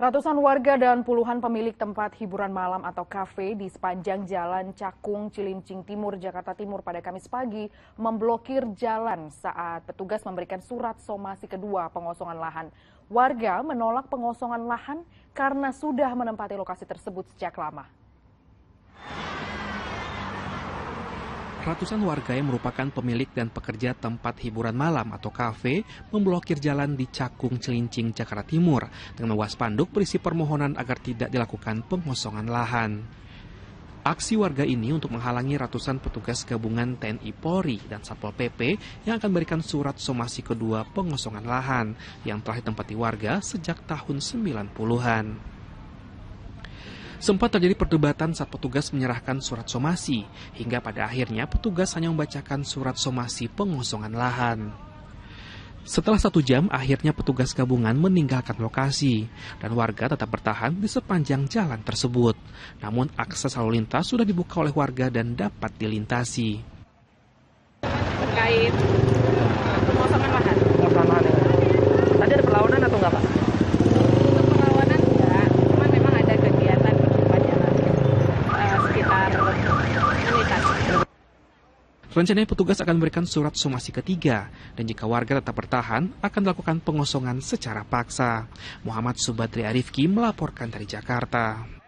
Ratusan warga dan puluhan pemilik tempat hiburan malam atau kafe di sepanjang Jalan Cakung Cilincing Timur Jakarta Timur pada Kamis pagi memblokir jalan saat petugas memberikan surat somasi kedua pengosongan lahan. Warga menolak pengosongan lahan karena sudah menempati lokasi tersebut sejak lama. ratusan warga yang merupakan pemilik dan pekerja tempat hiburan malam atau kafe memblokir jalan di Cakung Celincing, Jakarta Timur dengan panduk berisi permohonan agar tidak dilakukan pengosongan lahan. Aksi warga ini untuk menghalangi ratusan petugas gabungan TNI Polri dan Satpol PP yang akan memberikan surat somasi kedua pengosongan lahan yang telah ditempati warga sejak tahun 90-an. Sempat terjadi perdebatan saat petugas menyerahkan surat somasi, hingga pada akhirnya petugas hanya membacakan surat somasi pengosongan lahan. Setelah satu jam, akhirnya petugas gabungan meninggalkan lokasi, dan warga tetap bertahan di sepanjang jalan tersebut. Namun akses lalu lintas sudah dibuka oleh warga dan dapat dilintasi. Rencananya petugas akan memberikan surat somasi ketiga dan jika warga tetap bertahan akan dilakukan pengosongan secara paksa. Muhammad Subatri Arifki melaporkan dari Jakarta.